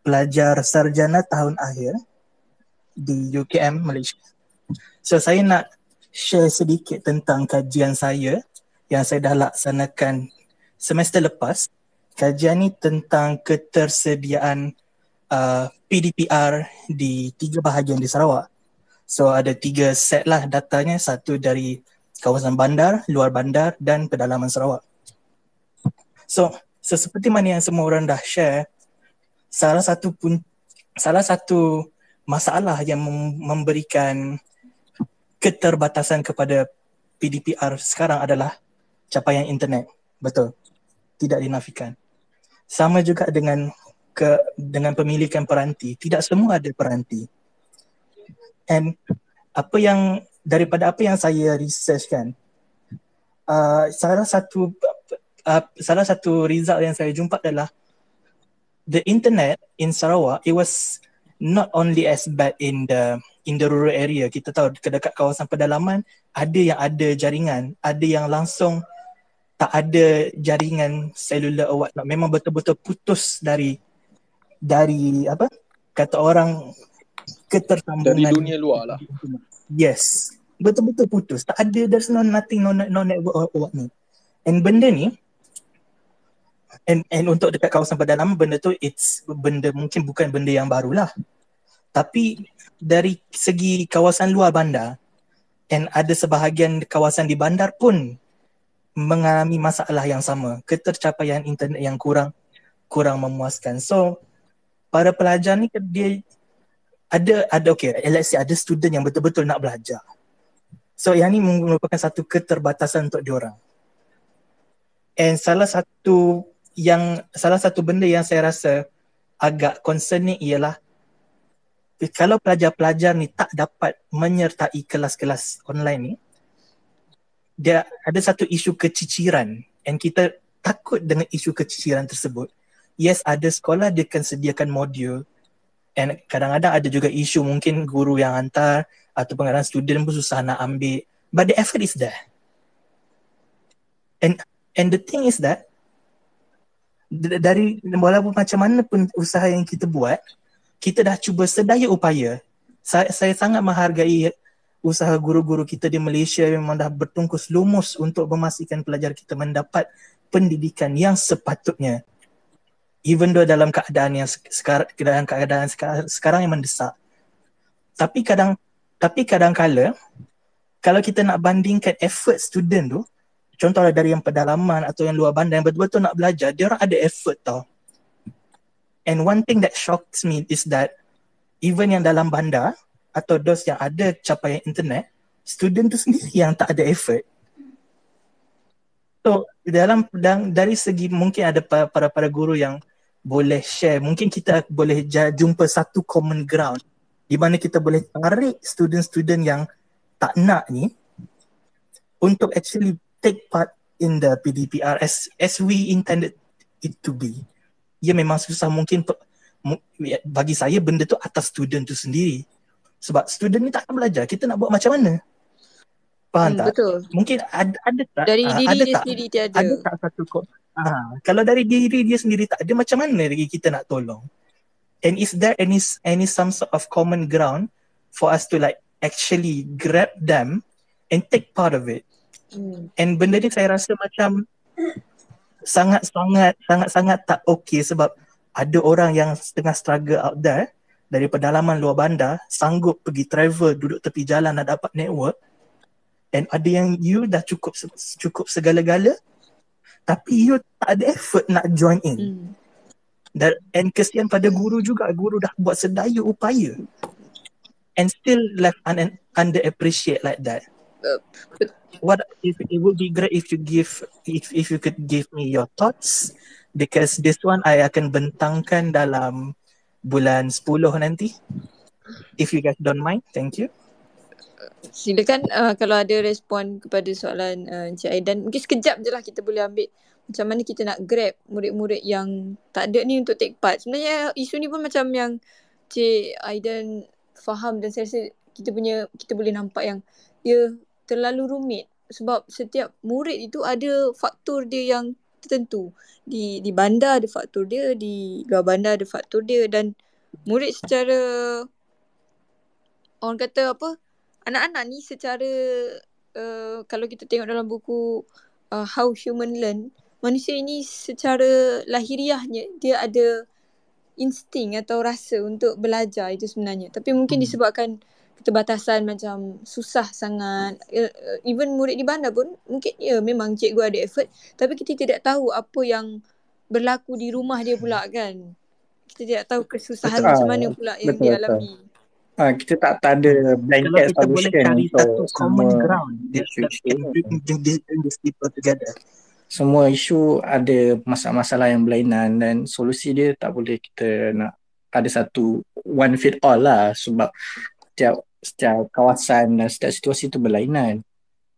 Speaker 5: pelajar sarjana tahun akhir di UKM Malaysia. So saya nak share sedikit tentang kajian saya yang saya dah laksanakan semester lepas. Kajian ni tentang ketersediaan uh, PDPR di tiga bahagian di Sarawak. So ada tiga set lah datanya, satu dari kawasan bandar, luar bandar dan pedalaman Sarawak. So, so seperti mana yang semua orang dah share, salah satu pun salah satu masalah yang memberikan keterbatasan kepada PDPR sekarang adalah capaian internet. Betul. Tidak dinafikan. Sama juga dengan ke dengan pemilikan peranti, tidak semua ada peranti. And apa yang daripada apa yang saya research kan uh, salah satu uh, salah satu result yang saya jumpa adalah the internet in Sarawak it was not only as bad in the in the rural area kita tahu dekat kawasan pedalaman ada yang ada jaringan ada yang langsung tak ada jaringan seluler awak memang betul-betul putus dari dari apa kata orang ketersambungan dari dunia luar lah yes betul-betul putus tak ada there's no nothing no, no network awak ni and benda ni and and untuk dekat kawasan pedalaman benda tu it's benda mungkin bukan benda yang barulah tapi dari segi kawasan luar bandar and ada sebahagian kawasan di bandar pun mengalami masalah yang sama ketercapaian internet yang kurang kurang memuaskan so para pelajar ni dia ada ada okay let's say ada student yang betul-betul nak belajar so yang ni merupakan satu keterbatasan untuk diorang and salah satu yang salah satu benda yang saya rasa agak concern ni ialah eh, kalau pelajar-pelajar ni tak dapat menyertai kelas-kelas online ni dia ada satu isu keciciran and kita takut dengan isu keciciran tersebut yes ada sekolah dia akan sediakan modul and kadang-kadang ada juga isu mungkin guru yang hantar atau pengarah student pun susah nak ambil but the effort is there and and the thing is that dari walaupun macam mana pun usaha yang kita buat kita dah cuba sedaya upaya saya, saya sangat menghargai usaha guru-guru kita di Malaysia yang memang dah bertungkus lumus untuk memastikan pelajar kita mendapat pendidikan yang sepatutnya even though dalam keadaan yang sekarang dalam keadaan sekarang yang mendesak tapi kadang tapi kadang kala kalau kita nak bandingkan effort student tu contohlah dari yang pedalaman atau yang luar bandar yang betul-betul nak belajar, dia orang ada effort tau. And one thing that shocks me is that even yang dalam bandar atau dos yang ada capai internet, student tu sendiri yang tak ada effort. So, dalam dan dari segi mungkin ada para-para guru yang boleh share, mungkin kita boleh jumpa satu common ground di mana kita boleh tarik student-student yang tak nak ni untuk actually take part in the PDPR as as we intended it to be. Ia memang susah mungkin ya, bagi saya benda tu atas student tu sendiri. Sebab student ni tak akan belajar. Kita nak buat macam mana?
Speaker 2: Faham hmm, tak? Betul.
Speaker 5: Mungkin ada, ada tak? Dari ah, diri ada dia tak? sendiri tiada. Ada tak satu kot? Aa, ah, kalau dari diri dia sendiri tak ada, macam mana lagi kita nak tolong? And is there any any some sort of common ground for us to like actually grab them and take part of it? Hmm. And benda ni saya rasa macam sangat-sangat sangat-sangat tak okey sebab ada orang yang setengah struggle out there dari pedalaman luar bandar sanggup pergi travel duduk tepi jalan nak dapat network and ada yang you dah cukup cukup segala-gala tapi you tak ada effort nak join in. Hmm. Dan mm. and kesian pada guru juga guru dah buat sedaya upaya and still left un- un- underappreciate like that. Uh, but- what if it would be great if you give if if you could give me your thoughts because this one I akan bentangkan dalam bulan 10 nanti. If you guys don't mind, thank you.
Speaker 2: Silakan uh, kalau ada respon kepada soalan uh, Encik Aidan. Mungkin sekejap je lah kita boleh ambil macam mana kita nak grab murid-murid yang tak ada ni untuk take part. Sebenarnya uh, isu ni pun macam yang Encik Aidan faham dan saya rasa kita punya kita boleh nampak yang dia ya, terlalu rumit sebab setiap murid itu ada faktor dia yang tertentu. Di di bandar ada faktor dia, di luar bandar ada faktor dia dan murid secara orang kata apa? Anak-anak ni secara uh, kalau kita tengok dalam buku uh, How Human Learn, manusia ini secara lahiriahnya dia ada insting atau rasa untuk belajar itu sebenarnya. Tapi mungkin hmm. disebabkan hmm keterbatasan macam susah sangat eh, eh, even murid di bandar pun mungkin ya memang cikgu ada effort tapi kita tidak tahu apa yang berlaku di rumah dia pula kan kita tidak tahu kesusahan betul. macam mana pula yang betul, dialami
Speaker 4: betul. Ah, ha, kita tak tak ada blanket kalau kita boleh cari satu common ground that everything just people together semua isu ada masalah-masalah yang berlainan dan solusi dia tak boleh kita nak ada satu one fit all lah sebab tiap setiap kawasan dan setiap situasi itu berlainan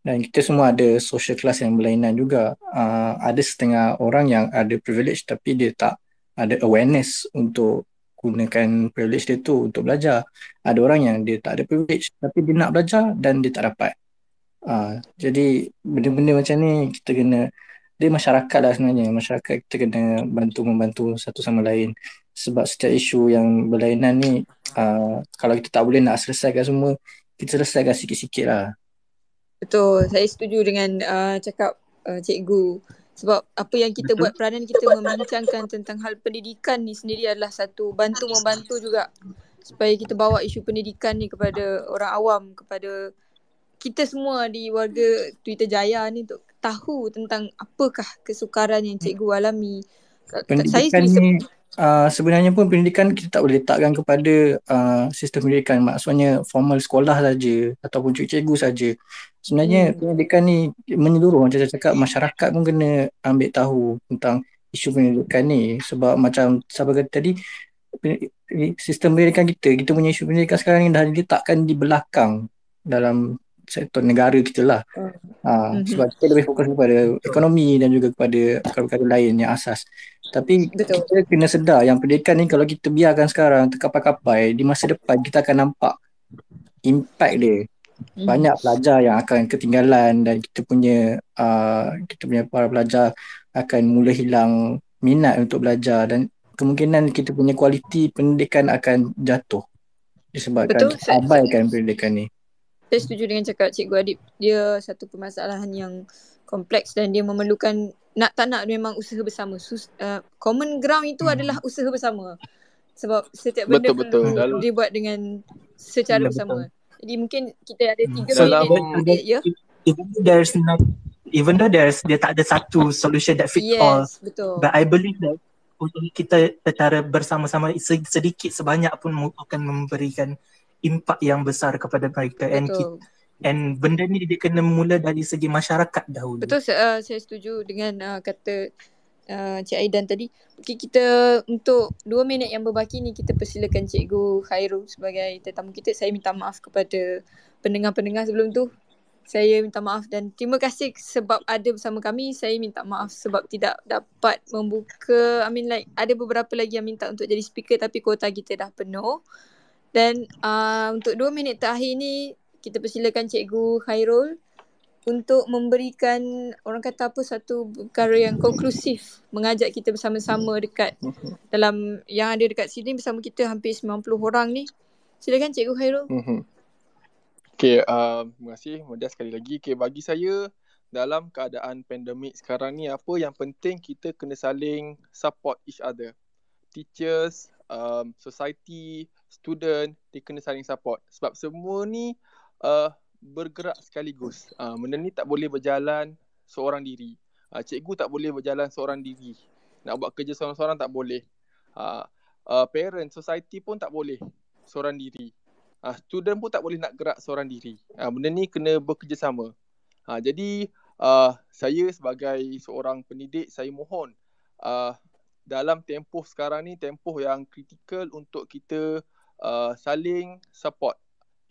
Speaker 4: dan kita semua ada social class yang berlainan juga uh, ada setengah orang yang ada privilege tapi dia tak ada awareness untuk gunakan privilege dia tu untuk belajar ada orang yang dia tak ada privilege tapi dia nak belajar dan dia tak dapat uh, jadi benda-benda macam ni kita kena dia masyarakat lah sebenarnya masyarakat kita kena bantu membantu satu sama lain sebab setiap isu yang berlainan ni uh, kalau kita tak boleh nak selesaikan semua kita selesaikan sikit-sikit lah
Speaker 2: betul saya setuju dengan uh, cakap uh, cikgu sebab apa yang kita betul. buat peranan kita memancangkan tentang hal pendidikan ni sendiri adalah satu bantu-membantu juga supaya kita bawa isu pendidikan ni kepada orang awam kepada kita semua di warga Twitter Jaya ni untuk tahu tentang apakah kesukaran yang cikgu alami pendidikan saya ni
Speaker 4: Ah, sebenarnya pun pendidikan kita tak boleh letakkan kepada uh, sistem pendidikan maksudnya formal sekolah saja ataupun cikgu saja sebenarnya hmm. pendidikan ni menyeluruh macam saya cakap masyarakat pun kena ambil tahu tentang isu pendidikan ni sebab macam siapa kata tadi sistem pendidikan kita kita punya isu pendidikan sekarang ni dah diletakkan di belakang dalam sektor negara kita lah uh, mm-hmm. sebab kita lebih fokus kepada ekonomi dan juga kepada perkara-perkara lain yang asas tapi Betul. kita kena sedar yang pendidikan ni kalau kita biarkan sekarang terkapai-kapai di masa depan kita akan nampak impact dia hmm. banyak pelajar yang akan ketinggalan dan kita punya uh, kita punya para pelajar akan mula hilang minat untuk belajar dan kemungkinan kita punya kualiti pendidikan akan jatuh disebabkan Betul. abaikan pendidikan ni
Speaker 2: saya setuju dengan cakap Cikgu Adib. Dia satu permasalahan yang kompleks dan dia memerlukan nak tak nak memang usaha bersama. Sus, uh, common ground itu hmm. adalah usaha bersama. Sebab setiap benda betul, betul. Perlu kan dibuat dengan secara ya, betul. bersama. Jadi mungkin kita ada tiga so, minit. Ya?
Speaker 5: Even there's not even though there's dia tak ada satu solution that fit yes, all. Betul. But I believe that untuk kita secara bersama-sama sedikit sebanyak pun akan memberikan impak yang besar kepada mereka and kita, and benda ni dia kena mula dari segi masyarakat dahulu. Betul
Speaker 2: saya, uh, saya setuju dengan uh, kata uh, Cik Aidan tadi. Okay, kita untuk dua minit yang berbaki ni kita persilakan Cikgu Khairul sebagai tetamu kita. Saya minta maaf kepada pendengar-pendengar sebelum tu. Saya minta maaf dan terima kasih sebab ada bersama kami. Saya minta maaf sebab tidak dapat membuka I mean like ada beberapa lagi yang minta untuk jadi speaker tapi kuota kita dah penuh. Dan uh, untuk dua minit terakhir ni kita persilakan Cikgu Khairul untuk memberikan orang kata apa satu perkara yang konklusif mengajak kita bersama-sama dekat mhm. dalam yang ada dekat sini bersama kita hampir 90 orang ni. Silakan Cikgu Khairul.
Speaker 1: Mhm. Okay, uh, terima kasih. Mudah sekali lagi. Okay, bagi saya dalam keadaan pandemik sekarang ni apa yang penting kita kena saling support each other. Teachers, um, society, student, dia kena saling support. Sebab semua ni uh, bergerak sekaligus. Uh, benda ni tak boleh berjalan seorang diri. Uh, cikgu tak boleh berjalan seorang diri. Nak buat kerja seorang-seorang tak boleh. Uh, uh, parent, society pun tak boleh seorang diri. Uh, student pun tak boleh nak gerak seorang diri. Uh, benda ni kena bekerjasama. Uh, jadi uh, saya sebagai seorang pendidik, saya mohon uh, dalam tempoh sekarang ni tempoh yang kritikal untuk kita uh, saling support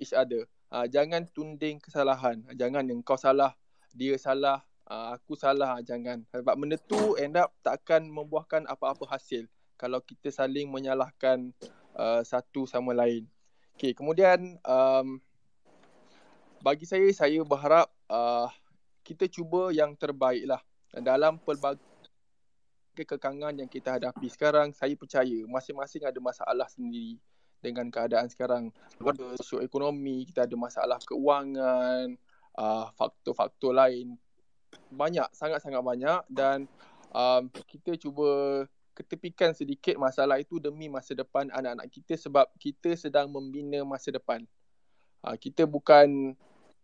Speaker 1: each other. Uh, jangan tunding kesalahan. Jangan yang kau salah, dia salah, uh, aku salah. Uh, jangan. Sebab benda tu end up takkan membuahkan apa-apa hasil kalau kita saling menyalahkan uh, satu sama lain. Okay, kemudian um, bagi saya, saya berharap uh, kita cuba yang terbaiklah dalam pelbagai kekangan yang kita hadapi sekarang, saya percaya masing-masing ada masalah sendiri dengan keadaan sekarang. Ada sosio ekonomi, kita ada masalah keuangan, uh, faktor-faktor lain. Banyak, sangat-sangat banyak dan um, kita cuba ketepikan sedikit masalah itu demi masa depan anak-anak kita sebab kita sedang membina masa depan. Uh, kita bukan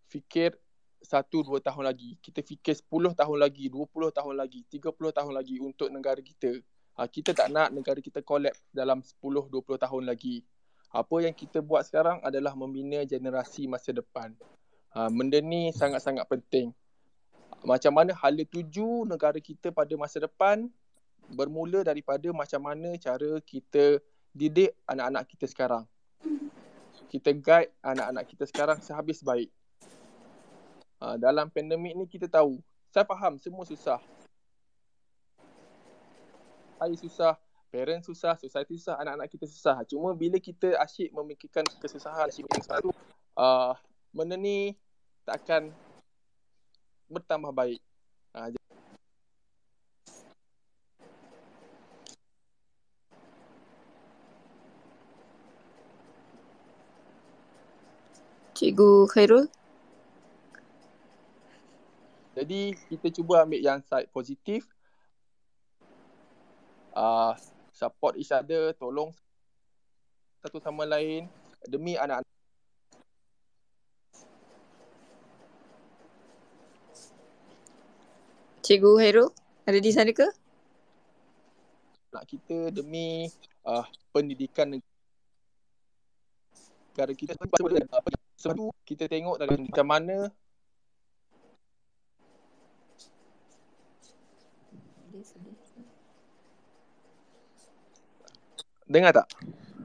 Speaker 1: fikir satu dua tahun lagi kita fikir sepuluh tahun lagi dua puluh tahun lagi tiga puluh tahun lagi untuk negara kita ha, kita tak nak negara kita collapse dalam sepuluh dua puluh tahun lagi apa yang kita buat sekarang adalah membina generasi masa depan ha, benda ni sangat-sangat penting macam mana hala tuju negara kita pada masa depan bermula daripada macam mana cara kita didik anak-anak kita sekarang kita guide anak-anak kita sekarang sehabis baik uh, dalam pandemik ni kita tahu saya faham semua susah saya susah parents susah society susah anak-anak kita susah cuma bila kita asyik memikirkan kesusahan asyik memikirkan satu uh, ha, benda ni tak akan bertambah baik uh,
Speaker 2: Cikgu Khairul,
Speaker 1: jadi kita cuba ambil yang side positif. Uh, support each other, tolong satu sama lain demi anak-anak.
Speaker 2: Cikgu Hero, ada di sana ke?
Speaker 1: Nak kita demi uh, pendidikan negara kita. Sebab kita tengok dari macam mana
Speaker 2: Dengar tak?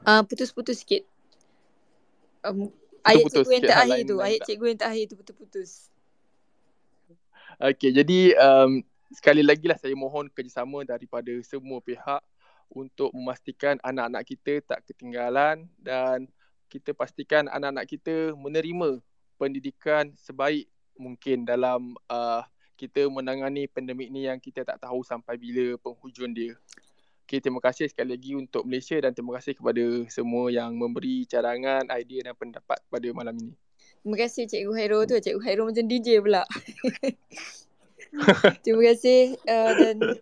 Speaker 2: Uh, putus-putus sikit. Um, ayat cikgu yang terakhir tu. Ayat cikgu yang terakhir tu putus-putus.
Speaker 1: Okay, jadi um, sekali lagi lah saya mohon kerjasama daripada semua pihak untuk memastikan anak-anak kita tak ketinggalan dan kita pastikan anak-anak kita menerima pendidikan sebaik mungkin dalam uh, kita menangani pandemik ni yang kita tak tahu sampai bila penghujung dia. Okay, terima kasih sekali lagi untuk Malaysia dan terima kasih kepada semua yang memberi cadangan, idea dan pendapat pada malam ini.
Speaker 2: Terima kasih Cikgu Hairul tu. Cikgu Hairul macam DJ pula. terima kasih uh, dan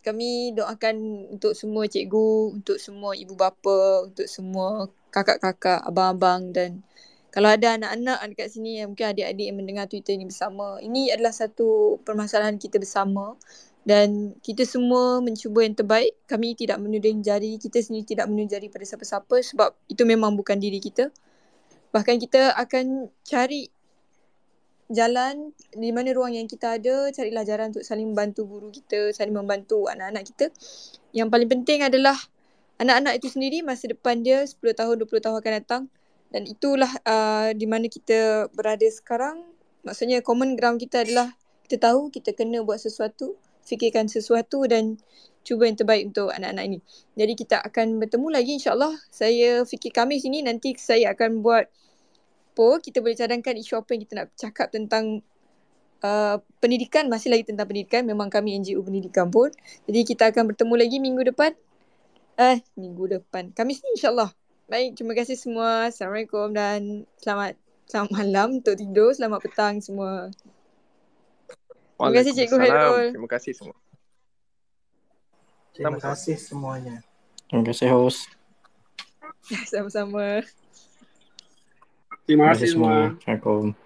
Speaker 2: kami doakan untuk semua cikgu, untuk semua ibu bapa, untuk semua kakak-kakak, abang-abang dan kalau ada anak-anak dekat sini mungkin adik-adik yang mendengar Twitter ini bersama, ini adalah satu permasalahan kita bersama dan kita semua mencuba yang terbaik. Kami tidak menuding jari, kita sendiri tidak menuding jari pada siapa-siapa sebab itu memang bukan diri kita. Bahkan kita akan cari jalan di mana ruang yang kita ada, Cari jalan untuk saling membantu guru kita, saling membantu anak-anak kita. Yang paling penting adalah anak-anak itu sendiri masa depan dia 10 tahun, 20 tahun akan datang dan itulah uh, di mana kita berada sekarang. Maksudnya common ground kita adalah kita tahu kita kena buat sesuatu fikirkan sesuatu dan cuba yang terbaik untuk anak-anak ini. Jadi kita akan bertemu lagi insyaAllah. Saya fikir Khamis ini nanti saya akan buat po kita boleh cadangkan isu apa yang kita nak cakap tentang uh, pendidikan masih lagi tentang pendidikan memang kami NGO pendidikan pun jadi kita akan bertemu lagi minggu depan eh minggu depan Khamis ni insyaallah baik terima kasih semua assalamualaikum dan selamat selamat malam untuk tidur selamat petang semua Terima kasih Cikgu Hairul.
Speaker 1: Terima kasih semua. Terima kasih semuanya.
Speaker 4: Terima kasih host.
Speaker 2: Sama-sama.
Speaker 4: Terima kasih semua. Assalamualaikum.